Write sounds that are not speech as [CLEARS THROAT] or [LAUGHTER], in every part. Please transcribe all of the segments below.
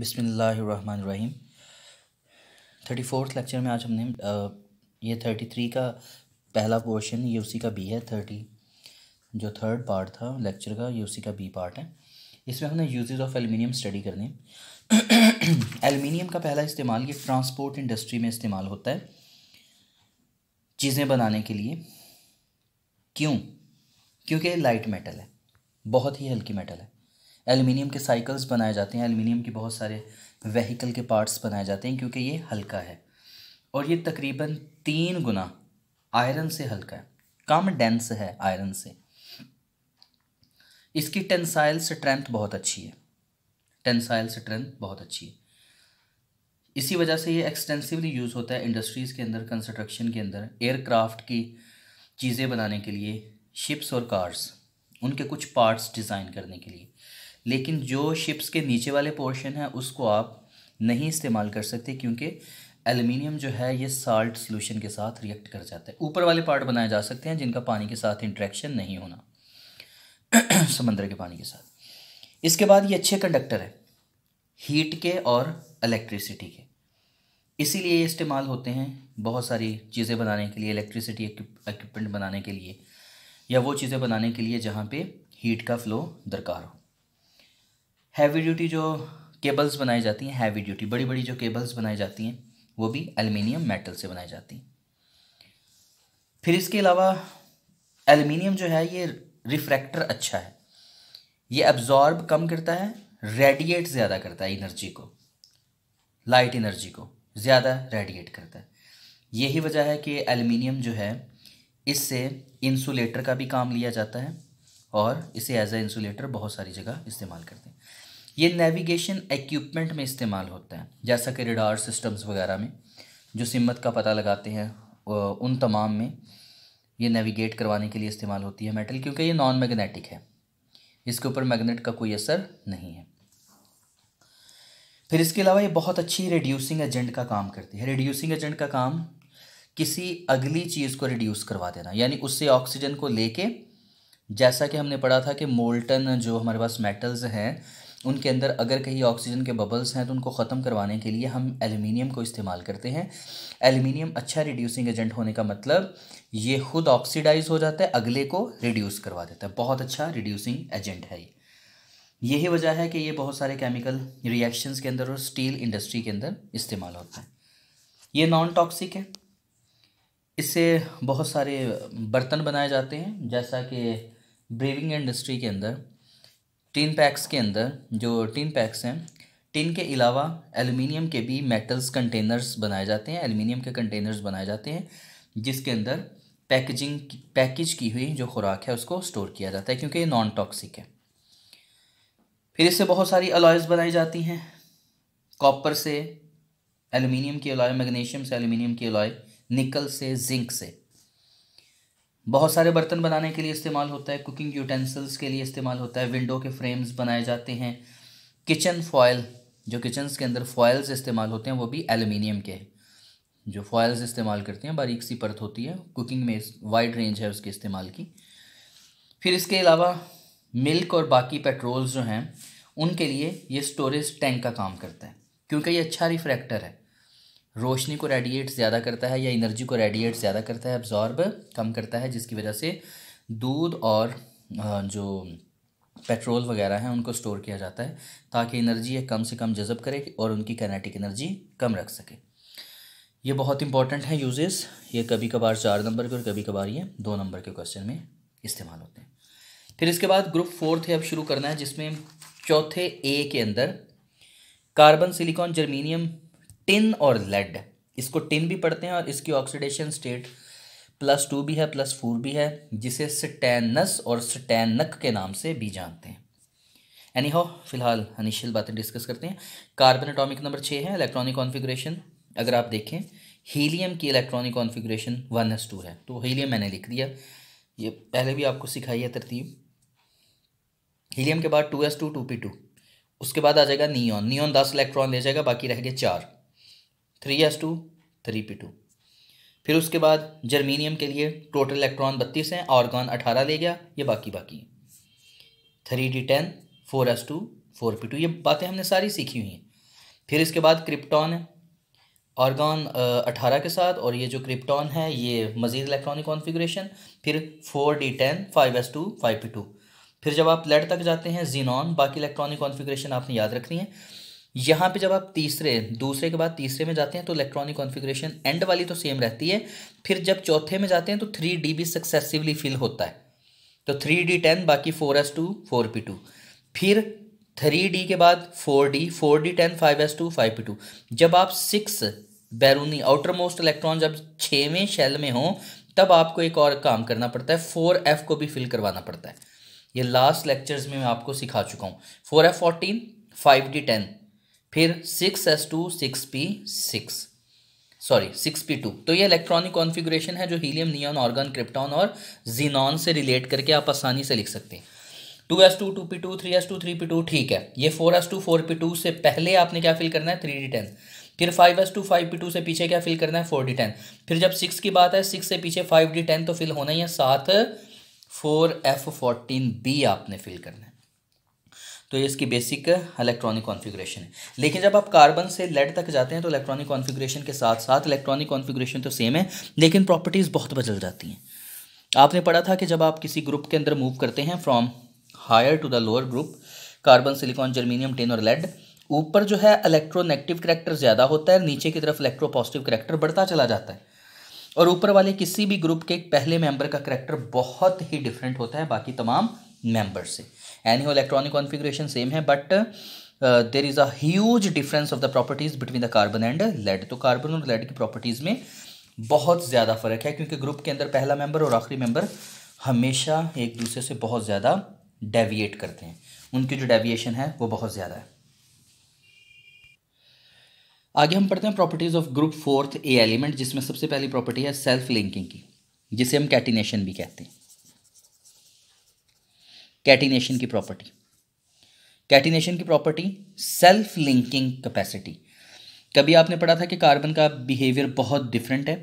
बिसमीम thirty fourth lecture में आज हमने ये थर्टी थ्री का पहला पोर्शन ये उसी का बी है थर्टी जो थर्ड पार्ट था लेक्चर का ये उसी का बी पार्ट है इसमें हमने यूजेज ऑफ एलमिनियम स्टडी करने [CLEARS THROAT] एलमिनियम का पहला इस्तेमाल ये ट्रांसपोर्ट इंडस्ट्री में इस्तेमाल होता है चीज़ें बनाने के लिए क्यों क्योंकि लाइट मेटल है बहुत ही हल्की मेटल है एल्युमिनियम के साइकिल्स बनाए जाते हैं एल्युमिनियम के बहुत सारे वहीकल के पार्ट्स बनाए जाते हैं क्योंकि ये हल्का है और ये तकरीबन तीन गुना आयरन से हल्का है कम डेंस है आयरन से इसकी टेंसाइल स्ट्रेंथ बहुत अच्छी है टेंसाइल स्ट्रेंथ बहुत अच्छी है इसी वजह से ये एक्सटेंसिवली यूज़ होता है इंडस्ट्रीज़ के अंदर कंस्ट्रक्शन के अंदर एयरक्राफ्ट की चीज़ें बनाने के लिए शिप्स और कार्स उनके कुछ पार्ट्स डिज़ाइन करने के लिए लेकिन जो शिप्स के नीचे वाले पोर्शन है उसको आप नहीं इस्तेमाल कर सकते क्योंकि एल्युमिनियम जो है ये साल्ट सॉल्यूशन के साथ रिएक्ट कर जाता है ऊपर वाले पार्ट बनाए जा सकते हैं जिनका पानी के साथ इंट्रैक्शन नहीं होना [CLEARS THROAT] समंदर के पानी के साथ इसके बाद ये अच्छे कंडक्टर हैं हीट के और इलेक्ट्रिसिटी के इसीलिए ये इस्तेमाल होते हैं बहुत सारी चीज़ें बनाने के लिए इलेक्ट्रिसिटी इक्विपमेंट बनाने के लिए या वो चीज़ें बनाने के लिए जहाँ पे हीट का फ्लो दरकार हो हैवी ड्यूटी जो केबल्स बनाई जाती हैं हैवी ड्यूटी बड़ी बड़ी जो केबल्स बनाई जाती हैं वो भी एल्युमिनियम मेटल से बनाई जाती हैं फिर इसके अलावा एल्युमिनियम जो है ये रिफ्रैक्टर अच्छा है ये एब्जॉर्ब कम करता है रेडिएट ज़्यादा करता है एनर्जी को लाइट एनर्जी को ज़्यादा रेडिएट करता है यही वजह है कि एल्युमिनियम जो है इससे इंसुलेटर का भी काम लिया जाता है और इसे एज ए इंसुलेटर बहुत सारी जगह इस्तेमाल करते हैं ये नेविगेशन एक्यूपमेंट में इस्तेमाल होता है जैसा कि रिडार सिस्टम्स वगैरह में जो सिमत का पता लगाते हैं उन तमाम में ये नेविगेट करवाने के लिए इस्तेमाल होती है मेटल क्योंकि ये नॉन मैग्नेटिक है इसके ऊपर मैग्नेट का कोई असर नहीं है फिर इसके अलावा ये बहुत अच्छी रिड्यूसिंग एजेंट का काम करती है रिड्यूसिंग एजेंट का काम किसी अगली चीज़ को रिड्यूस करवा देना यानी उससे ऑक्सीजन को लेके जैसा कि हमने पढ़ा था कि मोल्टन जो हमारे पास मेटल्स हैं उनके अंदर अगर कहीं ऑक्सीजन के बबल्स हैं तो उनको ख़त्म करवाने के लिए हम एलुमिनियम को इस्तेमाल करते हैं एल्युमिनियम अच्छा रिड्यूसिंग एजेंट होने का मतलब ये खुद ऑक्सीडाइज हो जाता है अगले को रिड्यूस करवा देता है बहुत अच्छा रिड्यूसिंग एजेंट है ये यही वजह है कि ये बहुत सारे केमिकल रिएक्शंस के अंदर और स्टील इंडस्ट्री के अंदर इस्तेमाल होता है ये नॉन टॉक्सिक है इससे बहुत सारे बर्तन बनाए जाते हैं जैसा कि ब्रेविंग इंडस्ट्री के अंदर टिन पैक्स के अंदर जो टिन पैक्स हैं टिन के अलावा एलुमिनियम के भी मेटल्स कंटेनर्स बनाए जाते हैं एलुमिनियम के कंटेनर्स बनाए जाते हैं जिसके अंदर पैकेजिंग पैकेज की हुई जो खुराक है उसको स्टोर किया जाता है क्योंकि ये नॉन टॉक्सिक है फिर इससे बहुत सारी अलॉयज़ बनाई जाती हैं कॉपर से एलुमिनियम की अलॉय मैग्नीशियम से एलुमिनियम की अलॉय निकल से जिंक से बहुत सारे बर्तन बनाने के लिए इस्तेमाल होता है कुकिंग यूटेंसिल्स के लिए इस्तेमाल होता है विंडो के फ्रेम्स बनाए जाते हैं किचन फॉयल जो किचन्स के अंदर फॉयल्स इस्तेमाल होते हैं वो भी एलुमिनियम के जो फॉयल्स इस्तेमाल करते हैं बारीक सी परत होती है कुकिंग में वाइड रेंज है उसके इस्तेमाल की फिर इसके अलावा मिल्क और बाकी पेट्रोल्स जो हैं उनके लिए ये स्टोरेज टैंक का काम करता है क्योंकि ये अच्छा रिफ्रैक्टर है रोशनी को रेडिएट ज़्यादा करता है या एनर्जी को रेडिएट ज़्यादा करता है एब्जॉर्ब कम करता है जिसकी वजह से दूध और जो पेट्रोल वगैरह हैं उनको स्टोर किया जाता है ताकि एनर्जी ये कम से कम जज़ब करे और उनकी कैनेटिक एनर्जी कम रख सके ये बहुत इंपॉर्टेंट है यूजेस ये कभी कभार चार नंबर के और कभी कभार ये दो नंबर के क्वेश्चन में इस्तेमाल होते हैं फिर इसके बाद ग्रुप फोर्थ अब शुरू करना है जिसमें चौथे ए के अंदर कार्बन सिलिकॉन जर्मीनियम टिन और लेड इसको टिन भी पढ़ते हैं और इसकी ऑक्सीडेशन स्टेट प्लस टू भी है प्लस फोर भी है जिसे स्टैनस और स्टैनक के नाम से भी जानते हैं एनी हो फिलहाल अनिशियल बातें डिस्कस करते हैं कार्बन एटॉमिक नंबर छः है इलेक्ट्रॉनिक कॉन्फिग्रेशन अगर आप देखें हीलियम की electronic configuration one s two है तो हीलियम मैंने लिख दिया ये पहले भी आपको सिखाई है तरतीब हीलियम के बाद two s two two p two उसके बाद आ जाएगा नियॉन नियॉन दस इलेक्ट्रॉन ले जाएगा बाकी रह गए चार three s two three p two फिर उसके बाद जर्मीनियम के लिए टोटल इलेक्ट्रॉन बत्तीस हैं ऑर्गन अठारह ले गया ये बाकी बाकी three d ten four s two four p two ये बातें हमने सारी सीखी हुई हैं फिर इसके बाद क्रिप्टॉन है ऑर्गन अठारह के साथ और ये जो क्रिप्टॉन है ये मज़ीद इलेक्ट्रॉनिक कॉन्फिग्रेशन फिर four d ten five s two five p two फिर जब आप लेड तक जाते हैं जीनॉन बाकी इलेक्ट्रॉनिक कॉन्फिग्रेशन आपने याद रखनी है यहाँ पे जब आप तीसरे दूसरे के बाद तीसरे में जाते हैं तो इलेक्ट्रॉनिक कॉन्फ़िगरेशन एंड वाली तो सेम रहती है फिर जब चौथे में जाते हैं तो थ्री डी भी सक्सेसिवली फिल होता है तो थ्री डी टेन बाकी four s two four p two फिर थ्री डी के बाद four d four d ten five s two five p two जब आप सिक्स बैरूनी आउटर मोस्ट इलेक्ट्रॉन जब छवें शेल में हों तब आपको एक और काम करना पड़ता है फोर एफ को भी फिल करवाना पड़ता है ये लास्ट लेक्चर्स में मैं आपको सिखा चुका हूँ four f fourteen five d ten फिर six s two six p six sorry six p two तो ये इलेक्ट्रॉनिक कॉन्फ़िगरेशन है जो हीलियम नियॉन ऑर्गन क्रिप्टॉन और जीनॉन से रिलेट करके आप आसानी से लिख सकते हैं two s two two p two three s two three p two ठीक है ये four s two four p two से पहले आपने क्या फिल करना है थ्री डी टेन फिर five s two five p two से पीछे क्या फिल करना है फोर डी टेन फिर जब सिक्स की बात है सिक्स से पीछे फाइव डी टेन तो फिल होना ही है साथ फोर एफ फोर्टीन बी आपने फिल करना है तो ये इसकी बेसिक इलेक्ट्रॉनिक कॉन्फ़िगरेशन है लेकिन जब आप कार्बन से लेड तक जाते हैं तो इलेक्ट्रॉनिक कॉन्फ़िगरेशन के साथ साथ इलेक्ट्रॉनिक कॉन्फ़िगरेशन तो सेम है लेकिन प्रॉपर्टीज़ बहुत बदल जाती हैं आपने पढ़ा था कि जब आप किसी ग्रुप के अंदर मूव करते हैं from higher to the lower group carbon silicon germanium tin और लेड ऊपर जो है इलेक्ट्रोनेगेटिव करेक्टर ज़्यादा होता है नीचे की तरफ इलेक्ट्रो पॉजिटिव करेक्टर बढ़ता चला जाता है और ऊपर वाले किसी भी ग्रुप के पहले मेंबर का करेक्टर बहुत ही डिफरेंट होता है बाकी तमाम मेंबर से हो इलेक्ट्रॉनिक configuration सेम है but there is a huge difference of the properties between the carbon and lead तो कार्बन और लेड की प्रॉपर्टीज़ में बहुत ज़्यादा फ़र्क है क्योंकि ग्रुप के अंदर पहला मेंबर और आखिरी मेंबर हमेशा एक दूसरे से बहुत ज़्यादा डेविएट करते हैं उनकी जो डेविएशन है वो बहुत ज़्यादा है आगे हम पढ़ते हैं properties of group fourth A element जिसमें सबसे पहली प्रॉपर्टी है सेल्फ लिंकिंग की जिसे हम कैटिनेशन भी कहते हैं कैटिनेशन की प्रॉपर्टी कैटिनेशन की प्रॉपर्टी सेल्फ लिंकिंग कैपेसिटी कभी आपने पढ़ा था कि कार्बन का बिहेवियर बहुत डिफरेंट है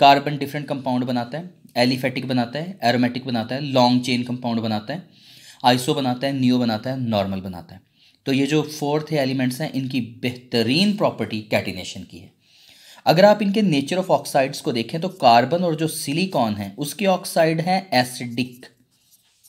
कार्बन डिफरेंट कंपाउंड बनाता है एलिफेटिक बनाता है एरोमेटिक बनाता है लॉन्ग चेन कंपाउंड बनाता है आइसो बनाता है न्यू बनाता है नॉर्मल बनाता है तो ये जो फोर्थ एलिमेंट्स हैं इनकी बेहतरीन प्रॉपर्टी कैटिनेशन की है अगर आप इनके नेचर ऑफ ऑक्साइड्स को देखें तो कार्बन और जो सिलिकॉन है उसकी ऑक्साइड है एसिडिक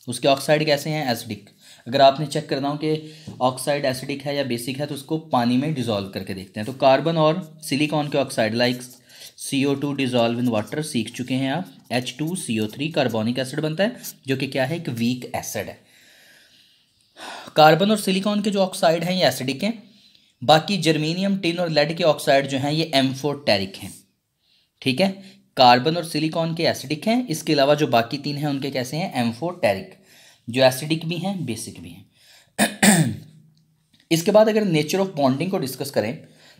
उसके ऑक्साइड कैसे हैं एसिडिक अगर आपने चेक करना हो कि ऑक्साइड एसिडिक है या बेसिक है तो उसको पानी में डिजोल्व करके देखते हैं तो कार्बन और सिलिकॉन के oxide like C O two dissolve in water सीख चुके हैं आप H two C O three carbonic acid बनता है जो कि क्या है एक वीक एसिड है कार्बन और सिलिकॉन के जो ऑक्साइड हैं ये एसिडिक हैं बाकी जर्मीनियम टिन और लेड के ऑक्साइड जो हैं ये एम्फोटेरिक हैं ठीक है कार्बन और सिलिकॉन के एसिडिक हैं इसके अलावा जो बाकी तीन हैं उनके कैसे हैं एम्फोटेरिक जो एसिडिक भी हैं बेसिक भी हैं [CLEARS THROAT] इसके बाद अगर नेचर ऑफ बॉन्डिंग को डिस्कस करें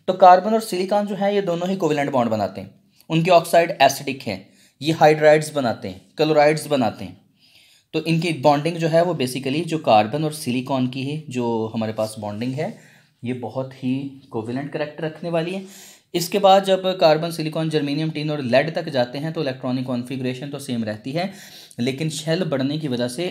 तो कार्बन और सिलिकॉन जो है ये दोनों ही कोविलेंट बॉन्ड बनाते हैं उनके ऑक्साइड एसिडिक हैं ये हाइड्राइड्स बनाते हैं क्लोराइड्स बनाते हैं तो इनकी बॉन्डिंग जो है वो बेसिकली जो कार्बन और सिलिकॉन की है जो हमारे पास बॉन्डिंग है ये बहुत ही कोविलेंट करेक्टर रखने वाली है इसके बाद जब कार्बन सिलिकॉन जर्मेनियम टीन और लेड तक जाते हैं तो इलेक्ट्रॉनिक कॉन्फिग्रेशन तो सेम रहती है लेकिन शेल बढ़ने की वजह से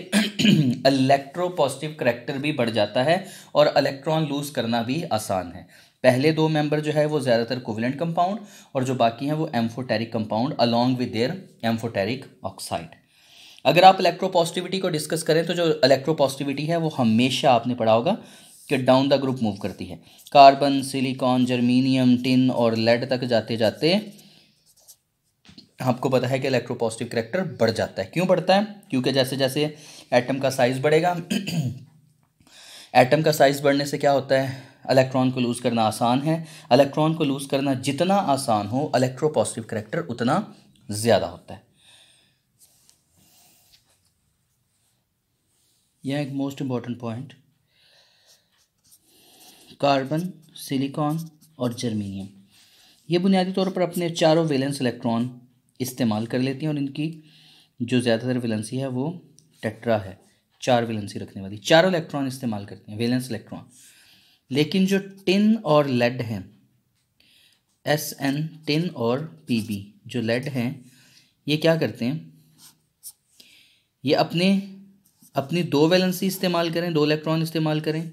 इलेक्ट्रो पॉजिटिव करेक्टर भी बढ़ जाता है और इलेक्ट्रॉन लूज करना भी आसान है पहले दो मेंबर जो है वो ज़्यादातर कोविलेंट कंपाउंड और जो बाकी हैं वो amphoteric compound along with their amphoteric oxide अगर आप इलेक्ट्रोपॉजिटिविटी को डिस्कस करें तो जो इलेक्ट्रोपॉजिटिविटी है वो हमेशा आपने पढ़ा होगा के डाउन द ग्रुप मूव करती है कार्बन सिलिकॉन जर्मीनियम टिन और लेड तक जाते जाते आपको पता है कि इलेक्ट्रोपॉजिटिव करेक्टर बढ़ जाता है क्यों बढ़ता है क्योंकि जैसे जैसे एटम का साइज़ बढ़ेगा एटम का साइज़ बढ़ने से क्या होता है इलेक्ट्रॉन को लूज़ करना आसान है इलेक्ट्रॉन को लूज़ करना जितना आसान हो इलेक्ट्रोपॉजिटिव करेक्टर उतना ज़्यादा होता है यह एक most important point carbon silicon और जर्मीनियम ये बुनियादी तौर पर अपने चारों वेलेंस इलेक्ट्रॉन इस्तेमाल कर लेती हैं और इनकी जो ज़्यादातर वेलेंसी है वो टेट्रा है चार वेलेंसी रखने वाली चारों इलेक्ट्रॉन इस्तेमाल करते हैं वेलेंस इलेक्ट्रॉन लेकिन जो टिन और लेड हैं एस एन टिन और पी बी जो लेड हैं ये क्या करते हैं ये अपने अपनी दो वैलेंसी इस्तेमाल करें दो इलेक्ट्रॉन इस्तेमाल करें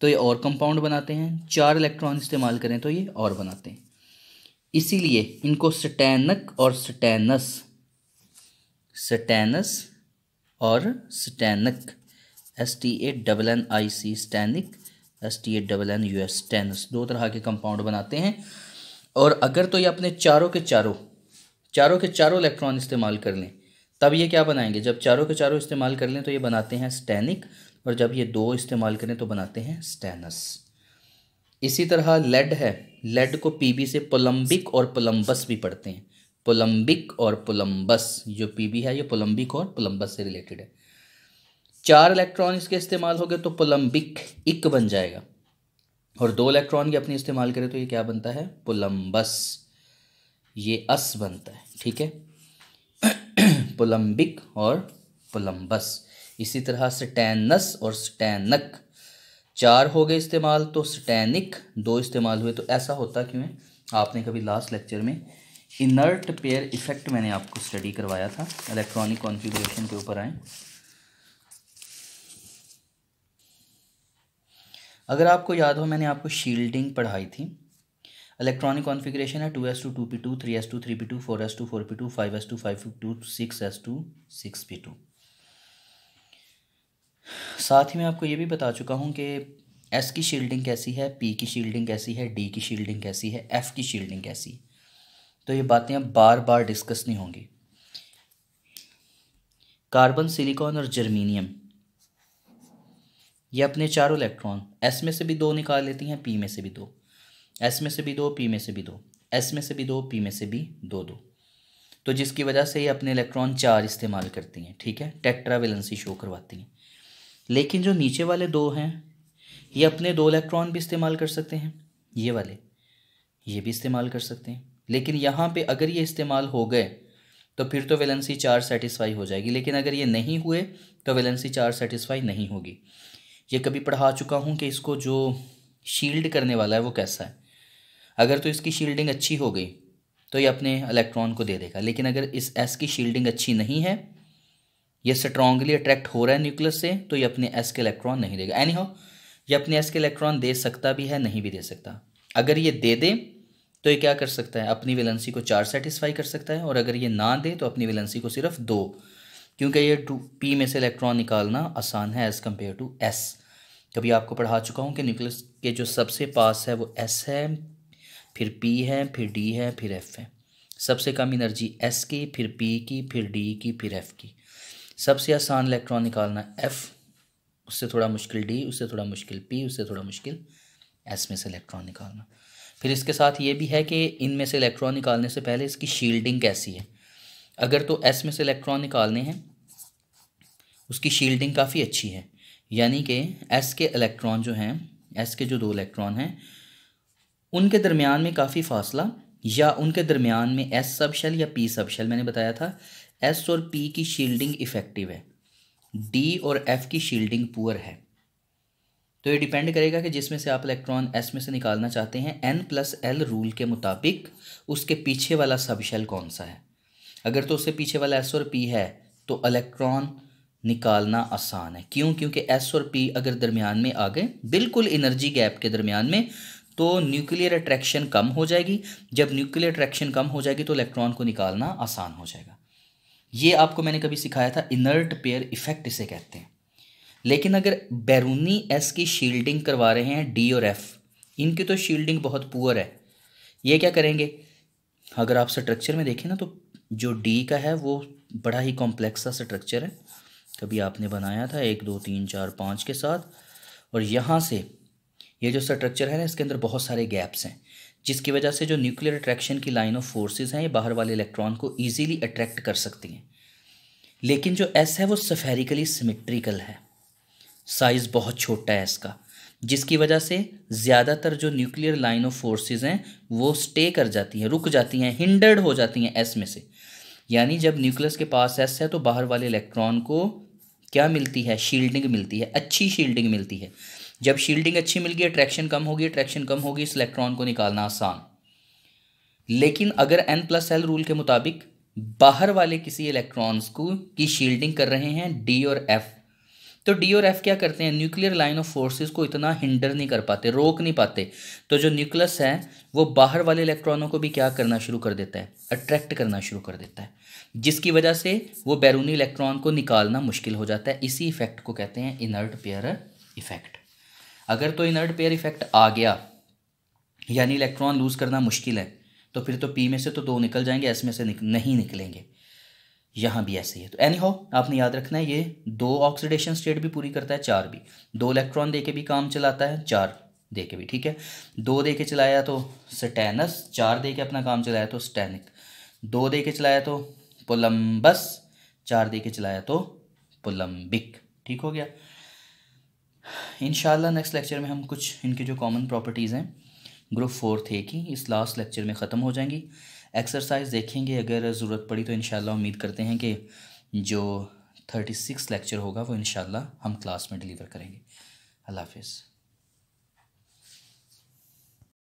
तो ये और कंपाउंड बनाते हैं चार इलेक्ट्रॉन इस्तेमाल करें तो ये और बनाते हैं इसीलिए इनको स्टैनक और स्टैनस स्टैनस और stannic S T A double N I C stannic S T A double N U S stannous दो तरह के कंपाउंड बनाते हैं और अगर तो ये अपने चारों के चारों चारों के चारों इलेक्ट्रॉन इस्तेमाल कर लें तब ये क्या बनाएंगे जब चारों के चारों इस्तेमाल कर लें तो ये बनाते हैं स्टैनिक और जब ये दो इस्तेमाल करें तो बनाते हैं स्टेनस इसी तरह लेड है लेड को पीबी से पोलम्बिक और पोलम्बस भी पढ़ते हैं पोलम्बिक और पोलम्बस जो पीबी है ये पोलम्बिक और पोलम्बस से रिलेटेड है चार इलेक्ट्रॉन इसके इस्तेमाल हो गए तो पोलम्बिक इक बन जाएगा और दो इलेक्ट्रॉन के अपने इस्तेमाल करें तो ये क्या बनता है पोलम्बस ये अस बनता है ठीक है पोलम्बिक [CLEARS THROAT] और पोलम्बस इसी तरह स्टैनस और स्टैनक चार हो गए इस्तेमाल तो स्टैनिक दो इस्तेमाल हुए तो ऐसा होता क्यों है आपने कभी लास्ट लेक्चर में इनर्ट पेयर इफेक्ट मैंने आपको स्टडी करवाया था इलेक्ट्रॉनिक कॉन्फ़िगरेशन के ऊपर आए अगर आपको याद हो मैंने आपको शील्डिंग पढ़ाई थी इलेक्ट्रॉनिक कॉन्फ़िगरेशन है two s two two p two three s two three p two four s two four p two five s two five two six s two six p two साथ ही मैं आपको ये भी बता चुका हूँ कि एस की शील्डिंग कैसी है पी की शील्डिंग कैसी है डी की शील्डिंग कैसी है एफ़ की शील्डिंग कैसी है तो ये बातें अब बार बार डिस्कस नहीं होंगी कार्बन सिलिकॉन और जर्मीनियम ये अपने चारों इलेक्ट्रॉन एस में से भी दो निकाल लेती हैं पी में से भी दो एस में से भी दो पी में से भी दो एस में से भी दो पी में से भी दो दो तो जिसकी वजह से ये अपने इलेक्ट्रॉन चार इस्तेमाल करती हैं ठीक है टेक्ट्रा वेलेंसी शो करवाती हैं लेकिन जो नीचे वाले दो हैं ये अपने दो इलेक्ट्रॉन भी इस्तेमाल कर सकते हैं ये वाले ये भी इस्तेमाल कर सकते हैं लेकिन यहाँ पे अगर ये इस्तेमाल हो गए तो फिर तो वैलेंसी चार सेटिस्फाई हो जाएगी लेकिन अगर ये नहीं हुए तो वैलेंसी चार सेटिस्फाई नहीं होगी ये कभी पढ़ा चुका हूँ कि इसको जो शील्ड करने वाला है वो कैसा है अगर तो इसकी शील्डिंग अच्छी हो गई तो ये अपने इलेक्ट्रॉन को दे देगा लेकिन अगर इस एस की शील्डिंग अच्छी नहीं है ये स्ट्रांगली अट्रैक्ट हो रहा है न्यूक्लियस से तो ये अपने एस के इलेक्ट्रॉन नहीं देगा एनी हो ये अपने एस के इलेक्ट्रॉन दे सकता भी है नहीं भी दे सकता अगर ये दे दे तो ये क्या कर सकता है अपनी वेलेंसी को चार सेटिस्फाई कर सकता है और अगर ये ना दे तो अपनी वेलेंसी को सिर्फ दो क्योंकि ये टू पी में से इलेक्ट्रॉन निकालना आसान है एज़ कम्पेयर टू एस कभी आपको पढ़ा चुका हूँ कि न्यूक्लियस के जो सबसे पास है वो एस है फिर पी है फिर डी है फिर एफ है सबसे कम एनर्जी एस की फिर पी की फिर डी की फिर एफ की सबसे आसान इलेक्ट्रॉन निकालना एफ़ उससे थोड़ा मुश्किल डी उससे थोड़ा मुश्किल पी उससे थोड़ा मुश्किल एस में से इलेक्ट्रॉन निकालना फिर इसके साथ ये भी है कि इनमें से इलेक्ट्रॉन निकालने से पहले इसकी शील्डिंग कैसी है अगर तो एस में से इलेक्ट्रॉन निकालने हैं उसकी शील्डिंग काफ़ी अच्छी है यानी कि एस के इलेक्ट्रॉन जो हैं एस के जो दो इलेक्ट्रॉन हैं उनके दरमियान में काफ़ी फासला या उनके दरमियान में एस सबशेल या पी सबशेल मैंने बताया था एस और पी की शील्डिंग इफेक्टिव है डी और एफ की शील्डिंग पुअर है तो ये डिपेंड करेगा कि जिसमें से आप इलेक्ट्रॉन एस में से निकालना चाहते हैं एन प्लस एल रूल के मुताबिक उसके पीछे वाला सब कौन सा है अगर तो उससे पीछे वाला एस और पी है तो इलेक्ट्रॉन निकालना आसान है क्यों क्योंकि एस और पी अगर दरमियान में आ गए बिल्कुल एनर्जी गैप के दरमियान में तो न्यूक्लियर अट्रैक्शन कम हो जाएगी जब न्यूक्लियर अट्रैक्शन कम हो जाएगी तो इलेक्ट्रॉन को निकालना आसान हो जाएगा ये आपको मैंने कभी सिखाया था इनर्ट पेयर इफेक्ट इसे कहते हैं लेकिन अगर बैरूनी एस की शील्डिंग करवा रहे हैं डी और एफ इनकी तो शील्डिंग बहुत पुअर है ये क्या करेंगे अगर आप स्ट्रक्चर में देखें ना तो जो डी का है वो बड़ा ही कॉम्प्लेक्स सा स्ट्रक्चर है कभी आपने बनाया था एक दो तीन चार पाँच के साथ और यहाँ से ये जो स्ट्रक्चर है ना इसके अंदर बहुत सारे गैप्स हैं जिसकी वजह से जो न्यूक्लियर अट्रैक्शन की लाइन ऑफ फोर्सेस हैं ये बाहर वाले इलेक्ट्रॉन को ईजीली अट्रैक्ट कर सकती हैं लेकिन जो एस है वो सफेरिकली सिमेट्रिकल है साइज़ बहुत छोटा है इसका जिसकी वजह से ज़्यादातर जो न्यूक्लियर लाइन ऑफ फोर्सेज हैं वो स्टे कर जाती हैं रुक जाती हैं हिंडर्ड हो जाती हैं एस में से यानी जब न्यूक्लियस के पास एस है तो बाहर वाले इलेक्ट्रॉन को क्या मिलती है शील्डिंग मिलती है अच्छी शील्डिंग मिलती है जब शील्डिंग अच्छी मिल गई अट्रैक्शन कम होगी अट्रैक्शन कम होगी इस इलेक्ट्रॉन को निकालना आसान लेकिन अगर एन प्लस एल रूल के मुताबिक बाहर वाले किसी इलेक्ट्रॉन्स को की शील्डिंग कर रहे हैं डी और एफ तो डी और एफ क्या करते हैं न्यूक्लियर लाइन ऑफ फोर्सेस को इतना हिंडर नहीं कर पाते रोक नहीं पाते तो जो न्यूक्लियस है वो बाहर वाले इलेक्ट्रॉनों को भी क्या करना शुरू कर देता है अट्रैक्ट करना शुरू कर देता है जिसकी वजह से वो बैरूनी इलेक्ट्रॉन को निकालना मुश्किल हो जाता है इसी इफेक्ट को कहते हैं इनर्ट पेयर इफेक्ट अगर तो इनर्ट पेयर इफेक्ट आ गया यानी इलेक्ट्रॉन लूज़ करना मुश्किल है तो फिर तो पी में से तो दो निकल जाएंगे एस में से निक, नहीं निकलेंगे यहाँ भी ऐसे ही है तो एनी हो आपने याद रखना है ये दो ऑक्सीडेशन स्टेट भी पूरी करता है चार भी दो इलेक्ट्रॉन दे के भी काम चलाता है चार दे के भी ठीक है दो दे के चलाया तो स्टैनस चार दे के अपना काम चलाया तो स्टैनिक दो दे के चलाया तो पोलम्बस चार दे के चलाया तो पोलम्बिक ठीक हो गया इन नेक्स्ट लेक्चर में हम कुछ इनके जो कॉमन प्रॉपर्टीज़ हैं ग्रुप फोर थे की इस लास्ट लेक्चर में ख़त्म हो जाएंगी एक्सरसाइज देखेंगे अगर ज़रूरत पड़ी तो इन उम्मीद करते हैं कि जो थर्टी सिक्स लेक्चर होगा वो इन हम क्लास में डिलीवर करेंगे अल्लाह हाफिज़